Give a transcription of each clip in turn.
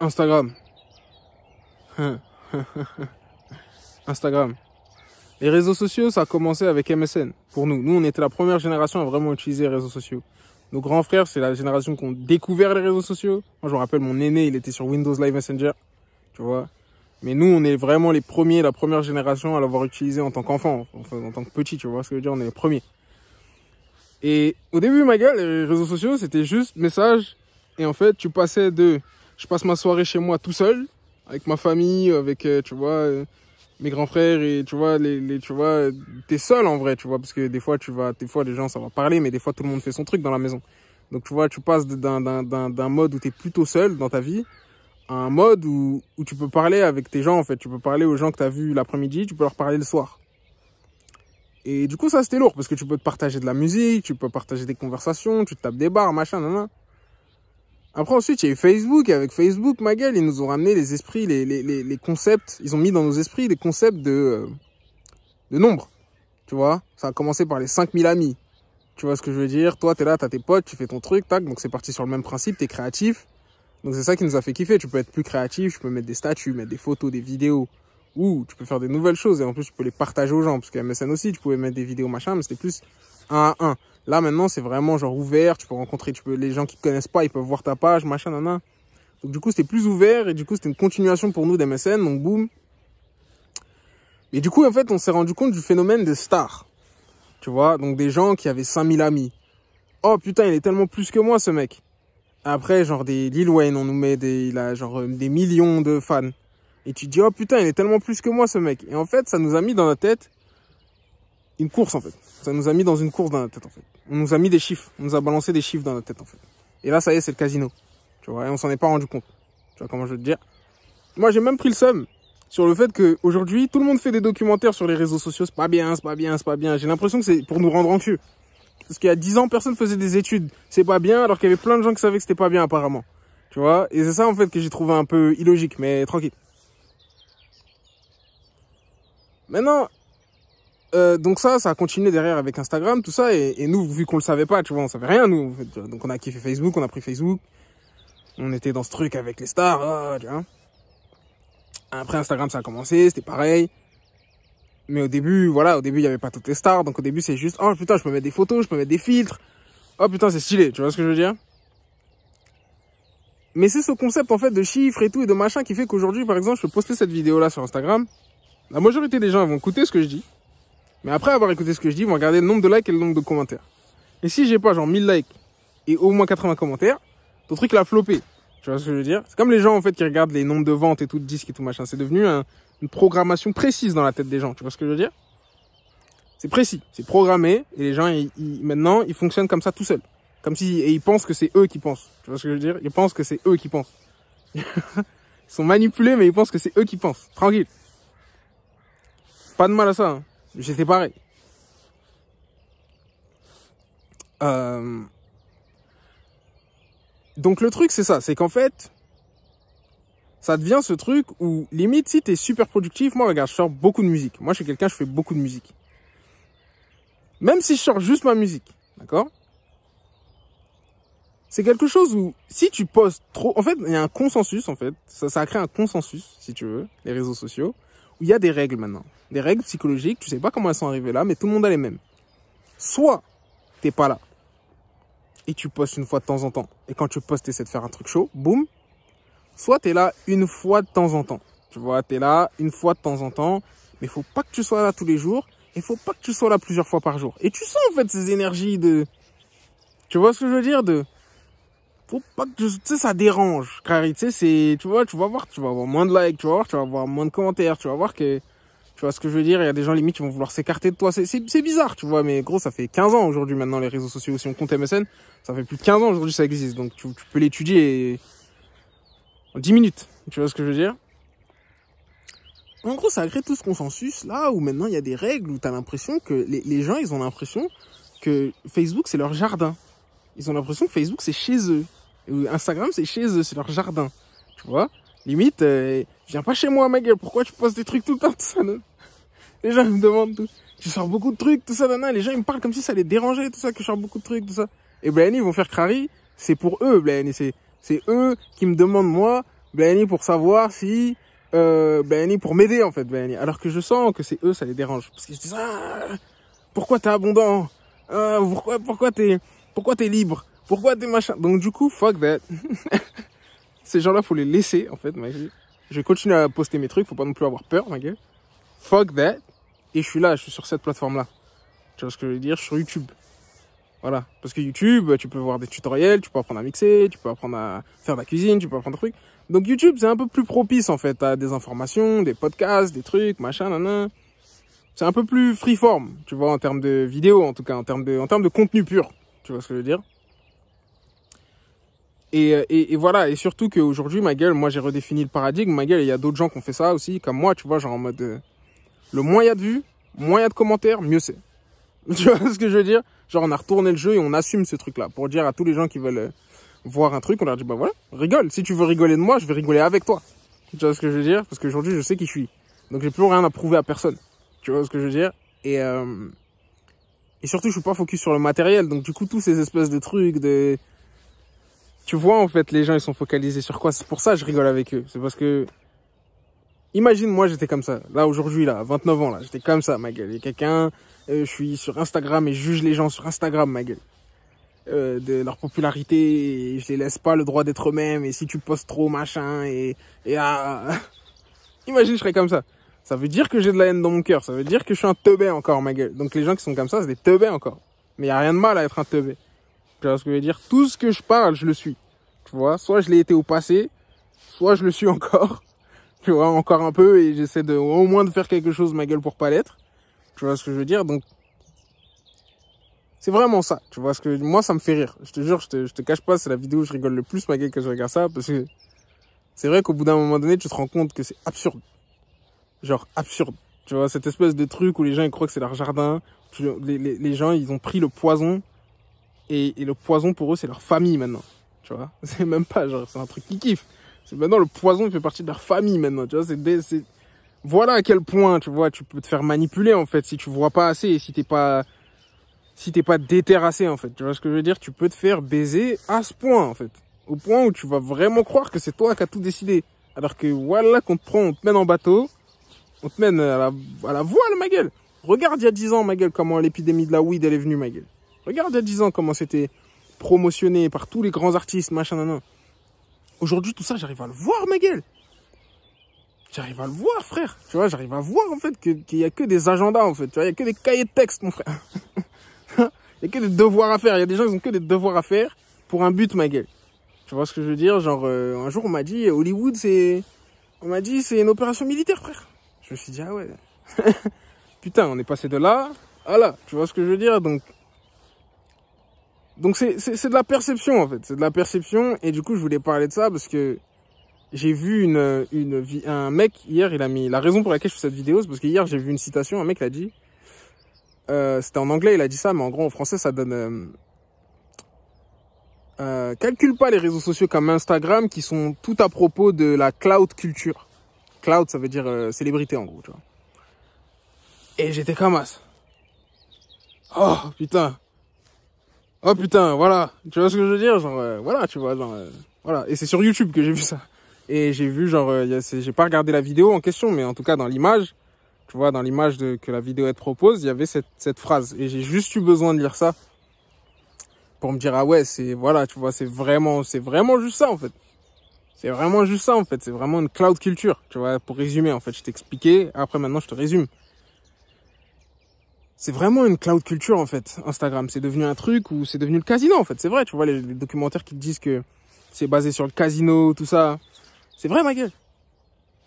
Instagram. Instagram. Les réseaux sociaux, ça a commencé avec MSN pour nous. Nous, on était la première génération à vraiment utiliser les réseaux sociaux. Nos grands frères, c'est la génération qui ont découvert les réseaux sociaux. Moi, je me rappelle, mon aîné, il était sur Windows Live Messenger. Tu vois mais nous, on est vraiment les premiers, la première génération à l'avoir utilisé en tant qu'enfant, enfin, en tant que petit, tu vois ce que je veux dire, on est les premiers. Et au début, ma gueule, les réseaux sociaux, c'était juste message. Et en fait, tu passais de je passe ma soirée chez moi tout seul, avec ma famille, avec, euh, tu vois, euh, mes grands frères et tu vois les, les tu vois t'es seul en vrai tu vois parce que des fois tu vas des fois les gens ça va parler mais des fois tout le monde fait son truc dans la maison donc tu vois tu passes d'un mode où t'es plutôt seul dans ta vie à un mode où, où tu peux parler avec tes gens en fait tu peux parler aux gens que t'as vu l'après-midi tu peux leur parler le soir et du coup ça c'était lourd parce que tu peux te partager de la musique tu peux partager des conversations tu te tapes des bars machin nan, nan. Après, ensuite, il y a eu Facebook. Et avec Facebook, ma gueule, ils nous ont ramené les esprits, les, les, les, concepts. Ils ont mis dans nos esprits les concepts de, euh, de nombre. Tu vois Ça a commencé par les 5000 amis. Tu vois ce que je veux dire Toi, t'es là, t'as tes potes, tu fais ton truc, tac. Donc, c'est parti sur le même principe, t'es créatif. Donc, c'est ça qui nous a fait kiffer. Tu peux être plus créatif, tu peux mettre des statues, mettre des photos, des vidéos. Ou tu peux faire des nouvelles choses. Et en plus, tu peux les partager aux gens. Parce que MSN aussi, tu pouvais mettre des vidéos, machin. Mais c'était plus Là, maintenant, c'est vraiment genre ouvert. Tu peux rencontrer tu peux, les gens qui te connaissent pas, ils peuvent voir ta page, machin, nanan. Donc, du coup, c'était plus ouvert et du coup, c'était une continuation pour nous d'MSN. Donc, boum. Et du coup, en fait, on s'est rendu compte du phénomène des stars. Tu vois, donc des gens qui avaient 5000 amis. Oh putain, il est tellement plus que moi, ce mec. Après, genre des Lil Wayne, on nous met des, genre euh, des millions de fans. Et tu dis, oh putain, il est tellement plus que moi, ce mec. Et en fait, ça nous a mis dans la tête une course en fait. Ça nous a mis dans une course dans la tête en fait. On nous a mis des chiffres, on nous a balancé des chiffres dans la tête en fait. Et là, ça y est, c'est le casino. Tu vois, et on s'en est pas rendu compte. Tu vois comment je veux te dire Moi, j'ai même pris le seum sur le fait que aujourd'hui, tout le monde fait des documentaires sur les réseaux sociaux. C'est pas bien, c'est pas bien, c'est pas bien. J'ai l'impression que c'est pour nous rendre anxieux. Parce qu'il y a 10 ans, personne faisait des études. C'est pas bien, alors qu'il y avait plein de gens qui savaient que c'était pas bien apparemment. Tu vois Et c'est ça en fait que j'ai trouvé un peu illogique, mais tranquille. Maintenant, euh, donc ça, ça a continué derrière avec Instagram, tout ça, et, et nous, vu qu'on le savait pas, tu vois, on savait rien, nous, en fait, donc on a kiffé Facebook, on a pris Facebook, on était dans ce truc avec les stars, tu vois. Après Instagram, ça a commencé, c'était pareil. Mais au début, voilà, au début, il y avait pas toutes les stars, donc au début, c'est juste, oh putain, je peux mettre des photos, je peux mettre des filtres, oh putain, c'est stylé, tu vois ce que je veux dire Mais c'est ce concept, en fait, de chiffres et tout, et de machin, qui fait qu'aujourd'hui, par exemple, je peux poster cette vidéo-là sur Instagram, la majorité des gens vont écouter ce que je dis, mais après avoir écouté ce que je dis, vous regarder le nombre de likes et le nombre de commentaires. Et si j'ai pas genre 1000 likes et au moins 80 commentaires, ton truc l'a floppé. Tu vois ce que je veux dire C'est comme les gens en fait qui regardent les nombres de ventes et tout, de disques et tout machin. C'est devenu une programmation précise dans la tête des gens. Tu vois ce que je veux dire C'est précis, c'est programmé et les gens ils, maintenant ils fonctionnent comme ça tout seuls. Comme si et ils pensent que c'est eux qui pensent. Tu vois ce que je veux dire Ils pensent que c'est eux qui pensent. ils sont manipulés mais ils pensent que c'est eux qui pensent. Tranquille. Pas de mal à ça. Hein. J'étais pareil euh, Donc le truc, c'est ça. C'est qu'en fait, ça devient ce truc où, limite, si t'es super productif, moi, regarde, je sors beaucoup de musique. Moi, je suis quelqu'un, je fais beaucoup de musique. Même si je sors juste ma musique, d'accord c'est quelque chose où si tu postes trop, en fait, il y a un consensus en fait. Ça, ça crée un consensus, si tu veux, les réseaux sociaux, où il y a des règles maintenant des règles psychologiques, tu sais pas comment elles sont arrivées là, mais tout le monde a les mêmes. Soit t'es pas là et tu postes une fois de temps en temps, et quand tu postes, t'essaies de faire un truc chaud, boum. Soit t'es là une fois de temps en temps, tu vois, t'es là une fois de temps en temps, mais faut pas que tu sois là tous les jours, et faut pas que tu sois là plusieurs fois par jour. Et tu sens en fait ces énergies de, tu vois ce que je veux dire de, faut pas que tu sais ça dérange, car tu sais c'est, tu vois, tu vas voir, tu vas avoir moins de likes, tu vas voir, tu vas avoir moins de commentaires, tu vas voir que tu vois ce que je veux dire Il y a des gens limite qui vont vouloir s'écarter de toi. C'est bizarre, tu vois, mais gros, ça fait 15 ans aujourd'hui maintenant les réseaux sociaux. Si on compte MSN, ça fait plus de 15 ans aujourd'hui ça existe. Donc tu, peux l'étudier en 10 minutes. Tu vois ce que je veux dire En gros, ça a créé tout ce consensus là où maintenant il y a des règles où tu as l'impression que les, gens, ils ont l'impression que Facebook, c'est leur jardin. Ils ont l'impression que Facebook, c'est chez eux. Instagram, c'est chez eux, c'est leur jardin. Tu vois Limite, euh, viens pas chez moi, ma gueule, pourquoi tu poses des trucs tout le temps, ça, les gens me demandent tout. Tu sors beaucoup de trucs, tout ça, nana. Les gens, ils me parlent comme si ça les dérangeait, tout ça, que je sors beaucoup de trucs, tout ça. Et Blayani, ils vont faire crari. C'est pour eux, Blayani. C'est, c'est eux qui me demandent, moi, Blayani, pour savoir si, euh, pour m'aider, en fait, Blayani. Alors que je sens que c'est eux, ça les dérange. Parce que je dis, ah, pourquoi t'es abondant? Ah, pourquoi, pourquoi t'es, pourquoi t'es libre? Pourquoi t'es machin? Donc, du coup, fuck that. Ces gens-là, faut les laisser, en fait, ma Je vais continuer à poster mes trucs, faut pas non plus avoir peur, ma gueule. Fuck that. Et je suis là, je suis sur cette plateforme-là. Tu vois ce que je veux dire Je suis sur YouTube. Voilà. Parce que YouTube, tu peux voir des tutoriels, tu peux apprendre à mixer, tu peux apprendre à faire de la cuisine, tu peux apprendre des trucs. Donc YouTube, c'est un peu plus propice, en fait, à des informations, des podcasts, des trucs, machin, nanan. C'est un peu plus freeform, tu vois, en termes de vidéos, en tout cas, en termes de, en termes de contenu pur. Tu vois ce que je veux dire et, et, voilà, et surtout qu'aujourd'hui, ma gueule, moi j'ai redéfini le paradigme, ma gueule, il y a d'autres gens qui ont fait ça aussi, comme moi, tu vois, genre en mode... Euh, le moins y a de vues, moins y a de commentaires, mieux c'est. Tu vois ce que je veux dire Genre, on a retourné le jeu et on assume ce truc-là pour dire à tous les gens qui veulent euh, voir un truc, on leur dit, bah voilà, rigole. Si tu veux rigoler de moi, je vais rigoler avec toi. Tu vois ce que je veux dire Parce qu'aujourd'hui, je sais qui je suis. Donc, j'ai plus rien à prouver à personne. Tu vois ce que je veux dire Et, euh... et surtout, je suis pas focus sur le matériel. Donc, du coup, tous ces espèces de trucs, de. Tu vois, en fait, les gens, ils sont focalisés sur quoi C'est pour ça que je rigole avec eux. C'est parce que Imagine, moi, j'étais comme ça. Là, aujourd'hui, là, 29 ans, là, j'étais comme ça, ma gueule. Il y a quelqu'un, euh, je suis sur Instagram et je juge les gens sur Instagram, ma gueule. Euh, de leur popularité, et je les laisse pas le droit d'être eux-mêmes, et si tu postes trop, machin, et, et ah. ah. Imagine, je serais comme ça. Ça veut dire que j'ai de la haine dans mon cœur, ça veut dire que je suis un teubé encore, ma gueule. Donc les gens qui sont comme ça, c'est des teubés encore. Mais il a rien de mal à être un teubé. Tu vois ce que je veux dire Tout ce que je parle, je le suis. Tu vois Soit je l'ai été au passé, soit je le suis encore tu vois, encore un peu, et j'essaie de, au moins de faire quelque chose, ma gueule, pour pas l'être. Tu vois ce que je veux dire Donc, c'est vraiment ça. Tu vois ce que moi ça me fait rire. Je te jure, je te, je te cache pas, c'est la vidéo où je rigole le plus ma gueule quand je regarde ça parce que c'est vrai qu'au bout d'un moment donné, tu te rends compte que c'est absurde. Genre absurde. Tu vois cette espèce de truc où les gens ils croient que c'est leur jardin. Les, gens ils ont pris le poison et, et le poison pour eux c'est leur famille maintenant. Tu vois, c'est même pas genre c'est un truc qui kiffe Maintenant, le poison, fait partie de leur famille maintenant, tu vois. voilà à quel point, tu vois, tu peux te faire manipuler, en fait, si tu vois pas assez et si t'es pas, si t'es pas déterrassé, en fait. Tu vois ce que je veux dire? Tu peux te faire baiser à ce point, en fait. Au point où tu vas vraiment croire que c'est toi qui as tout décidé. Alors que voilà qu'on te prend, on te mène en bateau, on te mène à la, voile, ma gueule. Regarde il y a 10 ans, ma gueule, comment l'épidémie de la weed, elle est venue, ma Regarde il y a 10 ans comment c'était promotionné par tous les grands artistes, machin, nan, Aujourd'hui, tout ça, j'arrive à le voir, ma gueule. J'arrive à le voir, frère. Tu vois, j'arrive à voir, en fait, qu'il n'y a que des agendas, en fait. Tu vois, il n'y a que des cahiers de texte, mon frère. Il n'y a que des devoirs à faire. Il y a des gens qui ont que des devoirs à faire pour un but, ma gueule. Tu vois ce que je veux dire Genre, euh, un jour, on m'a dit, euh, Hollywood, c'est... On m'a dit, c'est une opération militaire, frère. Je me suis dit, ah ouais. Putain, on est passé de là à là. Tu vois ce que je veux dire Donc, donc c'est de la perception en fait, c'est de la perception et du coup je voulais parler de ça parce que j'ai vu une, une, un mec hier, il a mis la raison pour laquelle je fais cette vidéo, c'est parce hier j'ai vu une citation, un mec l'a dit, euh, c'était en anglais, il a dit ça, mais en gros en français ça donne, euh, euh, calcule pas les réseaux sociaux comme Instagram qui sont tout à propos de la cloud culture. Cloud ça veut dire célébrité en gros, tu vois. Et j'étais comme as. Oh putain, oh putain, voilà, tu vois ce que je veux dire, genre, euh, voilà, tu vois, genre, euh, voilà. Et c'est sur YouTube que j'ai vu ça. Et j'ai vu, genre, euh, j'ai pas regardé la vidéo en question, mais en tout cas, dans l'image, tu vois, dans l'image que la vidéo te propose, il y avait cette, cette phrase. Et j'ai juste eu besoin de lire ça pour me dire, ah ouais, c'est, voilà, tu vois, c'est vraiment, c'est vraiment juste ça, en fait. C'est vraiment juste ça, en fait. C'est vraiment une cloud culture, tu vois, pour résumer, en fait. Je t'expliquais, après, maintenant, je te résume c'est vraiment une cloud culture en fait, Instagram. C'est devenu un truc où c'est devenu le casino en fait. C'est vrai, tu vois les, documentaires qui te disent que c'est basé sur le casino, tout ça. C'est vrai ma gueule.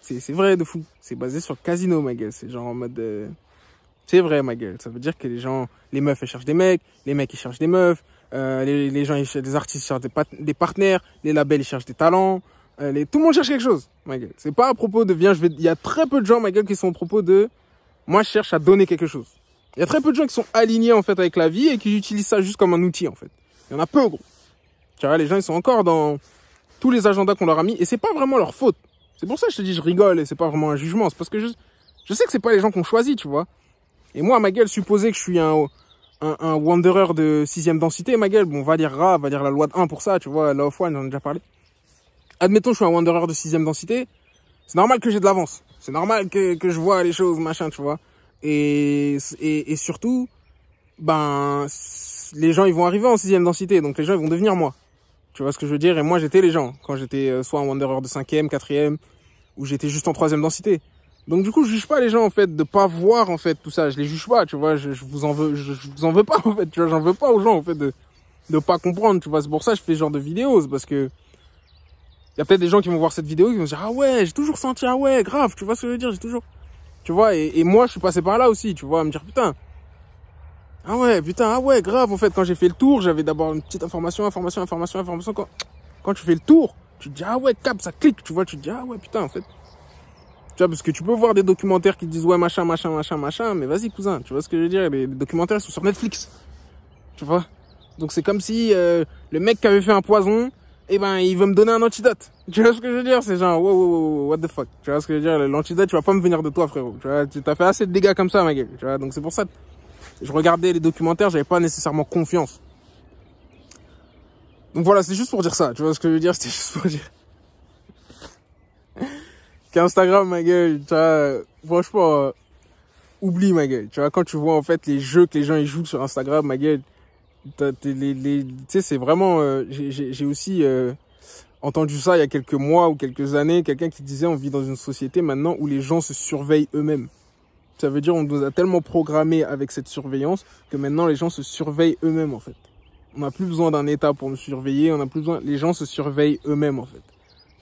C'est vrai de fou. C'est basé sur le casino ma gueule. C'est genre en mode... Euh, c'est vrai ma gueule. Ça veut dire que les gens, les meufs elles cherchent des mecs, les mecs ils cherchent des meufs, euh, les, les, gens, ils cherchent, les artistes cherchent des, des, partenaires, les labels ils cherchent des talents. Euh, les... tout le monde cherche quelque chose ma gueule. C'est pas à propos de... Viens, je vais... Il y a très peu de gens ma gueule qui sont à propos de... Moi je cherche à donner quelque chose. Il y a très peu de gens qui sont alignés en fait avec la vie et qui utilisent ça juste comme un outil en fait. Il y en a peu gros. Tu vois les gens ils sont encore dans tous les agendas qu'on leur a mis et c'est pas vraiment leur faute. C'est pour ça que je te dis je rigole et c'est pas vraiment un jugement. C'est parce que je, je sais que c'est pas les gens qu'on choisit, tu vois. Et moi, à ma gueule, supposer que je suis un, un, un wanderer de sixième densité, ma gueule, bon, va dire Ra, va dire la loi de 1 pour ça, tu vois, la off one, j'en ai déjà parlé. Admettons, je suis un wanderer de sixième densité, c'est normal que j'ai de l'avance. C'est normal que, que je vois les choses, machin, tu vois. Et, et, surtout, ben, les gens, ils vont arriver en sixième densité. Donc, les gens, ils vont devenir moi. Tu vois ce que je veux dire Et moi, j'étais les gens. Quand j'étais euh, soit en Wanderer de cinquième, quatrième, ou j'étais juste en troisième densité. Donc, du coup, je juge pas les gens, en fait, de pas voir, en fait, tout ça. Je les juge pas, tu vois. Je, je vous en veux, je, je, vous en veux pas, en fait. Tu vois, j'en veux pas aux gens, en fait, de, de pas comprendre, tu vois. C'est pour ça que je fais ce genre de vidéos. parce que, il y a peut-être des gens qui vont voir cette vidéo qui vont se dire ah ouais j'ai toujours senti ah ouais grave tu vois ce que je veux dire j'ai toujours tu vois, et, moi, je suis passé par là aussi, tu vois, à me dire, putain. Ah ouais, putain, ah ouais, grave, en fait, quand j'ai fait le tour, j'avais d'abord une petite information, information, information, information. Quand, quand tu fais le tour, tu te dis, ah ouais, cap, ça clique, tu vois, tu te dis, ah ouais, putain, en fait. Tu vois, parce que tu peux voir des documentaires qui disent, ouais, machin, machin, machin, machin, mais vas-y, cousin, tu vois ce que je veux dire Les documentaires sont sur Netflix, tu vois. Donc c'est comme si euh, le mec qui avait fait un poison, eh ben, il veut me donner un antidote. Tu vois ce que je veux dire C'est genre, wow, wow, wow, what the fuck. Tu vois ce que je veux dire L'antidote, tu vas pas me venir de toi, frérot. Tu vois, t'as fait assez de dégâts comme ça, ma gueule. Tu vois, donc c'est pour ça. Je regardais les documentaires, j'avais pas nécessairement confiance. Donc voilà, c'est juste pour dire ça. Tu vois ce que je veux dire C'était juste pour dire. Qu'Instagram, ma gueule, tu vois, franchement, euh, oublie, ma gueule. Tu vois, quand tu vois, en fait, les jeux que les gens ils jouent sur Instagram, ma gueule, tu sais, c'est vraiment. Euh, j'ai aussi euh, entendu ça il y a quelques mois ou quelques années. Quelqu'un qui disait on vit dans une société maintenant où les gens se surveillent eux-mêmes. Ça veut dire on nous a tellement programmé avec cette surveillance que maintenant les gens se surveillent eux-mêmes en fait. On n'a plus besoin d'un État pour nous surveiller. On n'a plus besoin. Les gens se surveillent eux-mêmes en fait.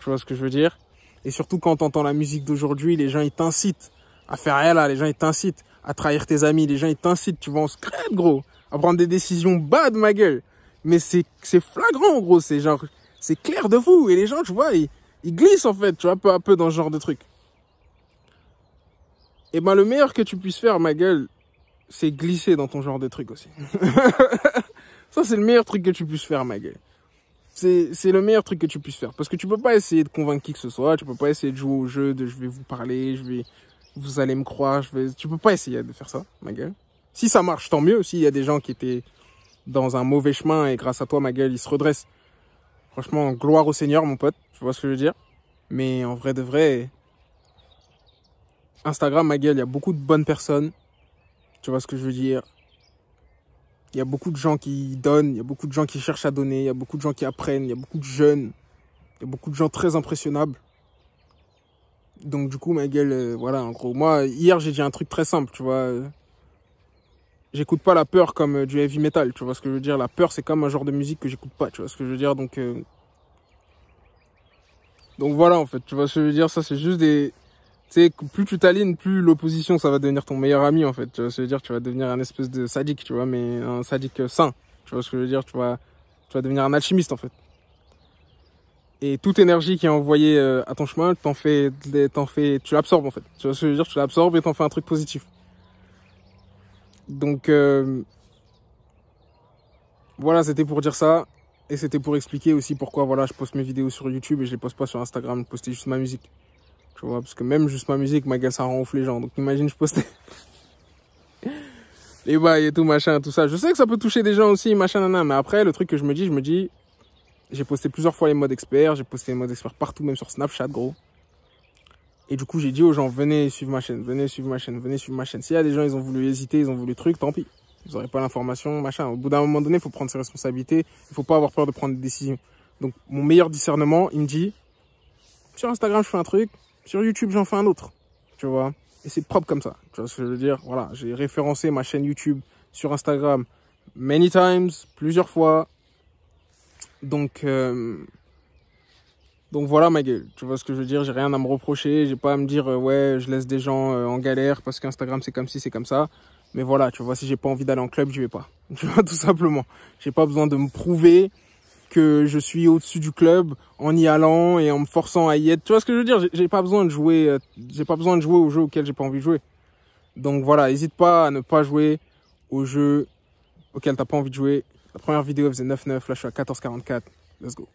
Tu vois ce que je veux dire Et surtout quand t'entends la musique d'aujourd'hui, les gens ils t'incitent à faire rien là. Les gens ils t'incitent à trahir tes amis. Les gens ils t'incitent. Tu vas en secret gros à prendre des décisions bas de ma gueule. Mais c'est flagrant, en gros. C'est genre, c'est clair de vous. Et les gens, tu vois, ils, glissent, en fait, tu vois, peu à peu dans ce genre de truc. Et eh ben, le meilleur que tu puisses faire, ma gueule, c'est glisser dans ton genre de truc aussi. Ça, c'est le meilleur truc que tu puisses faire, ma gueule. C'est le meilleur truc que tu puisses faire. Parce que tu peux pas essayer de convaincre qui que ce soit. Tu peux pas essayer de jouer au jeu de je vais vous parler, je vais, vous allez me croire. Je vais... Tu peux pas essayer de faire ça, ma gueule. Si ça marche, tant mieux. S'il y a des gens qui étaient dans un mauvais chemin et grâce à toi, ma gueule, ils se redressent. Franchement, gloire au Seigneur, mon pote. Tu vois ce que je veux dire Mais en vrai de vrai, Instagram, ma gueule, il y a beaucoup de bonnes personnes. Tu vois ce que je veux dire Il y a beaucoup de gens qui donnent, il y a beaucoup de gens qui cherchent à donner, il y a beaucoup de gens qui apprennent, il y a beaucoup de jeunes, il y a beaucoup de gens très impressionnables. Donc du coup, ma gueule, euh, voilà, en gros, moi, hier, j'ai dit un truc très simple, tu vois j'écoute pas la peur comme euh, du heavy metal, tu vois ce que je veux dire La peur, c'est comme un genre de musique que j'écoute pas, tu vois ce que je veux dire Donc, euh, donc voilà, en fait, tu vois ce que je veux dire Ça, c'est juste des... Tu sais, plus tu t'alignes, plus l'opposition, ça va devenir ton meilleur ami, en fait. Tu vois ce que je veux dire Tu vas devenir un espèce de sadique, tu vois, mais un sadique euh, sain. Tu vois ce que je veux dire tu vas, tu vas devenir un alchimiste, en fait. Et toute énergie qui est envoyée à ton chemin, t'en fais, t'en fais, tu l'absorbes, en fait. Tu vois ce que je veux dire Tu l'absorbes et t'en fais un truc positif. Donc euh, voilà, c'était pour dire ça. Et c'était pour expliquer aussi pourquoi voilà, je poste mes vidéos sur YouTube et je les poste pas sur Instagram, je poste juste ma musique. Tu vois, parce que même juste ma musique, ma gueule, ça ronfle les gens. Donc imagine, je postais. les bails et tout, machin, tout ça. Je sais que ça peut toucher des gens aussi, machin, nan, Mais après, le truc que je me dis, je me dis, j'ai posté plusieurs fois les modes experts, j'ai posté les modes experts partout, même sur Snapchat, gros. Et du coup, j'ai dit aux gens, venez suivre ma chaîne, venez suivre ma chaîne, venez suivre ma chaîne. S'il y a des gens, ils ont voulu hésiter, ils ont voulu truc, tant pis. Vous n'aurez pas l'information, machin. Au bout d'un moment donné, il faut prendre ses responsabilités. Il ne faut pas avoir peur de prendre des décisions. Donc, mon meilleur discernement, il me dit, sur Instagram, je fais un truc. Sur YouTube, j'en fais un autre. Tu vois? Et c'est propre comme ça. Tu vois ce que je veux dire? Voilà. J'ai référencé ma chaîne YouTube sur Instagram many times, plusieurs fois. Donc, euh, donc voilà ma gueule, tu vois ce que je veux dire, j'ai rien à me reprocher, j'ai pas à me dire euh, ouais je laisse des gens euh, en galère parce qu'Instagram c'est comme si, c'est comme ça. Mais voilà, tu vois, si j'ai pas envie d'aller en club, je vais pas. Tu vois, tout simplement. J'ai pas besoin de me prouver que je suis au-dessus du club en y allant et en me forçant à y être. Tu vois ce que je veux dire J'ai pas besoin de jouer, j'ai pas besoin de jouer aux jeux auxquels j'ai pas envie de jouer. Donc voilà, n'hésite pas à ne pas jouer aux jeux auquel t'as pas envie de jouer. La première vidéo faisait 9-9, là je suis à 14-44. Let's go.